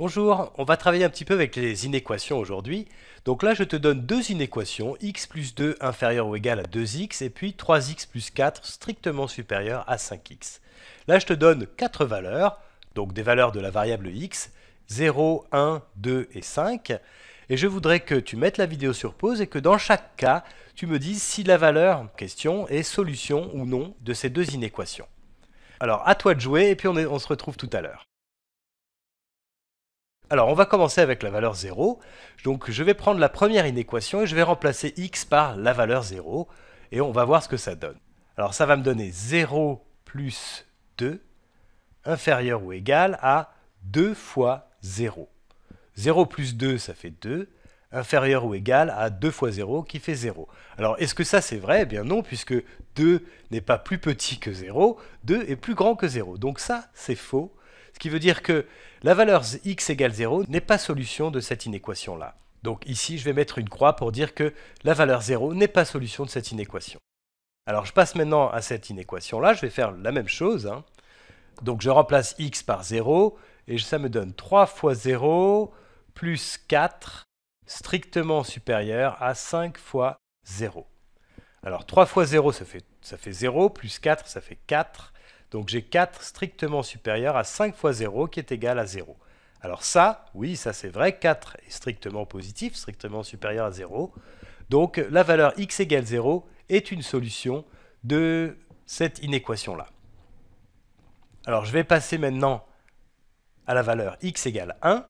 Bonjour, on va travailler un petit peu avec les inéquations aujourd'hui. Donc là, je te donne deux inéquations, x plus 2 inférieur ou égal à 2x, et puis 3x plus 4 strictement supérieur à 5x. Là, je te donne quatre valeurs, donc des valeurs de la variable x, 0, 1, 2 et 5. Et je voudrais que tu mettes la vidéo sur pause et que dans chaque cas, tu me dises si la valeur en question est solution ou non de ces deux inéquations. Alors, à toi de jouer, et puis on, on se retrouve tout à l'heure. Alors on va commencer avec la valeur 0. Donc je vais prendre la première inéquation et je vais remplacer x par la valeur 0. Et on va voir ce que ça donne. Alors ça va me donner 0 plus 2 inférieur ou égal à 2 fois 0. 0 plus 2 ça fait 2 inférieur ou égal à 2 fois 0 qui fait 0. Alors est-ce que ça c'est vrai Eh bien non, puisque 2 n'est pas plus petit que 0, 2 est plus grand que 0. Donc ça c'est faux, ce qui veut dire que la valeur x égale 0 n'est pas solution de cette inéquation-là. Donc ici, je vais mettre une croix pour dire que la valeur 0 n'est pas solution de cette inéquation. Alors je passe maintenant à cette inéquation-là, je vais faire la même chose. Hein. Donc je remplace x par 0, et ça me donne 3 fois 0 plus 4 strictement supérieur à 5 fois 0. Alors 3 fois 0, ça fait 0, plus 4, ça fait 4, donc j'ai 4 strictement supérieur à 5 fois 0 qui est égal à 0. Alors ça, oui, ça c'est vrai, 4 est strictement positif, strictement supérieur à 0. Donc la valeur x égale 0 est une solution de cette inéquation-là. Alors je vais passer maintenant à la valeur x égale 1.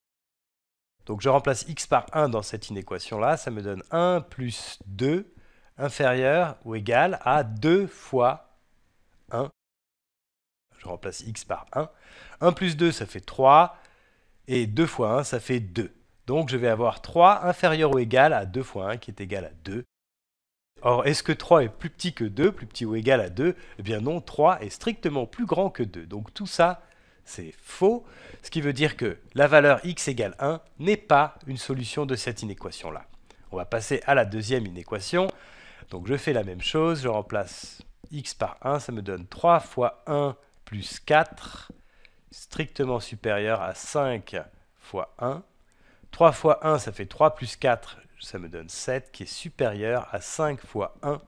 Donc je remplace x par 1 dans cette inéquation-là, ça me donne 1 plus 2 inférieur ou égal à 2 fois 1 je remplace x par 1. 1 plus 2, ça fait 3. Et 2 fois 1, ça fait 2. Donc je vais avoir 3 inférieur ou égal à 2 fois 1 qui est égal à 2. Or, est-ce que 3 est plus petit que 2, plus petit ou égal à 2 Eh bien non, 3 est strictement plus grand que 2. Donc tout ça, c'est faux, ce qui veut dire que la valeur x égale 1 n'est pas une solution de cette inéquation-là. On va passer à la deuxième inéquation. Donc je fais la même chose, je remplace x par 1, ça me donne 3 fois 1 plus 4 strictement supérieur à 5 fois 1. 3 fois 1, ça fait 3 plus 4, ça me donne 7, qui est supérieur à 5 fois 1,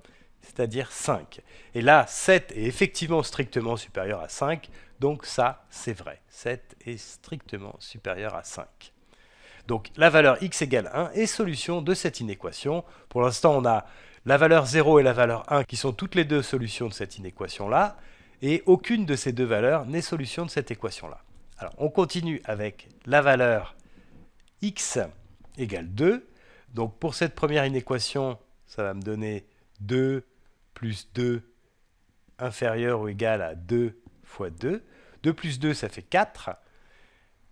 c'est-à-dire 5. Et là, 7 est effectivement strictement supérieur à 5, donc ça, c'est vrai. 7 est strictement supérieur à 5. Donc la valeur x égale 1 est solution de cette inéquation. Pour l'instant, on a la valeur 0 et la valeur 1 qui sont toutes les deux solutions de cette inéquation-là et aucune de ces deux valeurs n'est solution de cette équation-là. Alors on continue avec la valeur x égale 2. Donc pour cette première inéquation, ça va me donner 2 plus 2 inférieur ou égal à 2 fois 2. 2 plus 2, ça fait 4,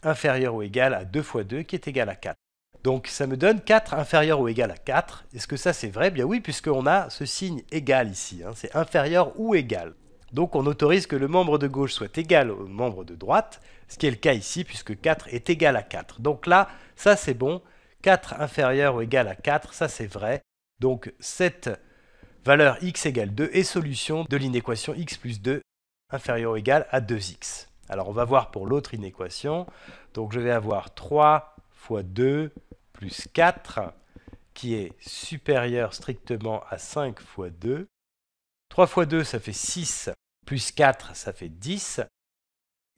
inférieur ou égal à 2 fois 2, qui est égal à 4. Donc ça me donne 4 inférieur ou égal à 4. Est-ce que ça c'est vrai Bien oui, puisqu'on a ce signe égal ici. Hein. c'est inférieur ou égal. Donc on autorise que le membre de gauche soit égal au membre de droite, ce qui est le cas ici puisque 4 est égal à 4. Donc là, ça c'est bon, 4 inférieur ou égal à 4, ça c'est vrai. Donc cette valeur x égale 2 est solution de l'inéquation x plus 2 inférieur ou égal à 2x. Alors on va voir pour l'autre inéquation. Donc je vais avoir 3 fois 2 plus 4 qui est supérieur strictement à 5 fois 2. 3 fois 2, ça fait 6 plus 4, ça fait 10,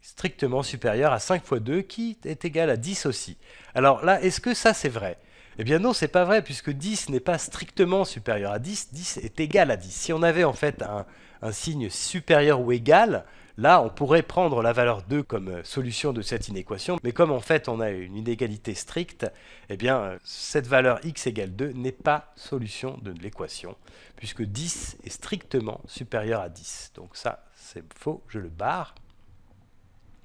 strictement supérieur à 5 fois 2 qui est égal à 10 aussi. Alors là, est-ce que ça c'est vrai Eh bien non, c'est pas vrai puisque 10 n'est pas strictement supérieur à 10, 10 est égal à 10. Si on avait en fait un, un signe supérieur ou égal, Là, on pourrait prendre la valeur 2 comme euh, solution de cette inéquation, mais comme en fait on a une inégalité stricte, eh bien euh, cette valeur x égale 2 n'est pas solution de l'équation, puisque 10 est strictement supérieur à 10. Donc ça, c'est faux, je le barre.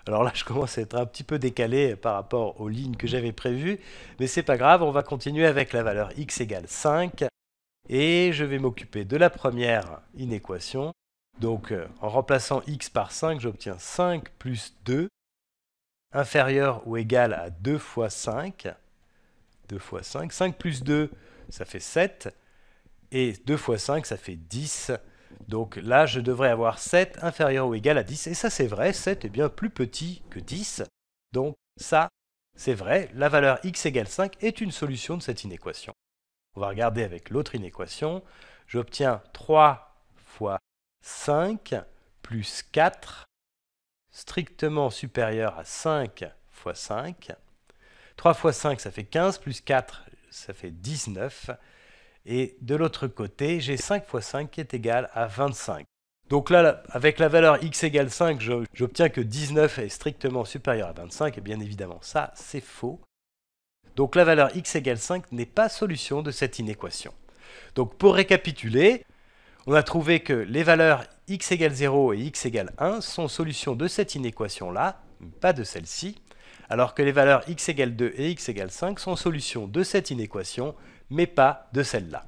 Alors là, je commence à être un petit peu décalé par rapport aux lignes que j'avais prévues, mais c'est pas grave, on va continuer avec la valeur x égale 5, et je vais m'occuper de la première inéquation, donc euh, en remplaçant x par 5, j'obtiens 5 plus 2 inférieur ou égal à 2 fois 5. 2 fois 5. 5 plus 2, ça fait 7. Et 2 fois 5, ça fait 10. Donc là, je devrais avoir 7 inférieur ou égal à 10. Et ça, c'est vrai, 7 est bien plus petit que 10. Donc ça, c'est vrai, la valeur x égale 5 est une solution de cette inéquation. On va regarder avec l'autre inéquation. J'obtiens 3 fois 5 plus 4, strictement supérieur à 5 fois 5. 3 fois 5, ça fait 15, plus 4, ça fait 19. Et de l'autre côté, j'ai 5 fois 5 qui est égal à 25. Donc là, avec la valeur x égale 5, j'obtiens que 19 est strictement supérieur à 25, et bien évidemment ça, c'est faux. Donc la valeur x égale 5 n'est pas solution de cette inéquation. Donc pour récapituler, on a trouvé que les valeurs x égale 0 et x égale 1 sont solutions de cette inéquation-là, pas de celle-ci, alors que les valeurs x égale 2 et x égale 5 sont solutions de cette inéquation, mais pas de celle-là.